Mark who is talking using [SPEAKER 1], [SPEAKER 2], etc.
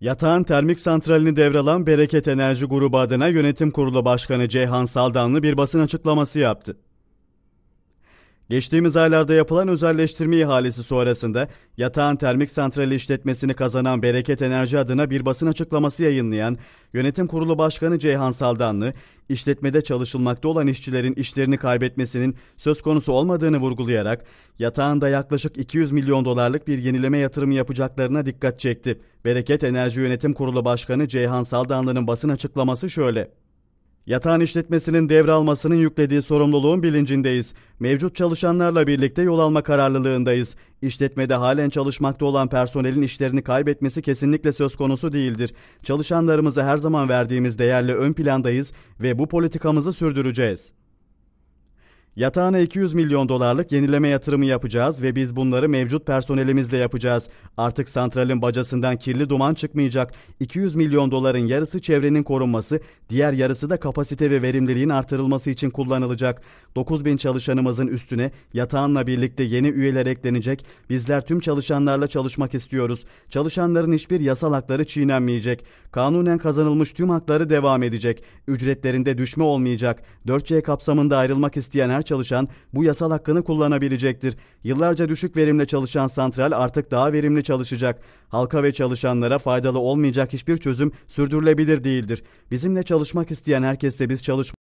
[SPEAKER 1] Yatağın termik santralini devralan Bereket Enerji Grubu adına yönetim kurulu başkanı Ceyhan Saldanlı bir basın açıklaması yaptı. Geçtiğimiz aylarda yapılan özelleştirme ihalesi sonrasında yatağın termik santrali işletmesini kazanan Bereket Enerji adına bir basın açıklaması yayınlayan Yönetim Kurulu Başkanı Ceyhan Saldanlı, işletmede çalışılmakta olan işçilerin işlerini kaybetmesinin söz konusu olmadığını vurgulayarak yatağında yaklaşık 200 milyon dolarlık bir yenileme yatırımı yapacaklarına dikkat çekti. Bereket Enerji Yönetim Kurulu Başkanı Ceyhan Saldanlı'nın basın açıklaması şöyle. Yatağın işletmesinin devralmasının yüklediği sorumluluğun bilincindeyiz. Mevcut çalışanlarla birlikte yol alma kararlılığındayız. İşletmede halen çalışmakta olan personelin işlerini kaybetmesi kesinlikle söz konusu değildir. Çalışanlarımıza her zaman verdiğimiz değerle ön plandayız ve bu politikamızı sürdüreceğiz. Yatağına 200 milyon dolarlık yenileme yatırımı yapacağız ve biz bunları mevcut personelimizle yapacağız. Artık santralin bacasından kirli duman çıkmayacak. 200 milyon doların yarısı çevrenin korunması, diğer yarısı da kapasite ve verimliliğin artırılması için kullanılacak. 9 bin çalışanımızın üstüne yatağınla birlikte yeni üyeler eklenecek. Bizler tüm çalışanlarla çalışmak istiyoruz. Çalışanların hiçbir yasal hakları çiğnenmeyecek. Kanunen kazanılmış tüm hakları devam edecek. Ücretlerinde düşme olmayacak. 4C kapsamında ayrılmak isteyen her her çalışan bu yasal hakkını kullanabilecektir. Yıllarca düşük verimle çalışan santral artık daha verimli çalışacak. Halka ve çalışanlara faydalı olmayacak hiçbir çözüm sürdürülebilir değildir. Bizimle çalışmak isteyen herkesle biz çalışmalıyız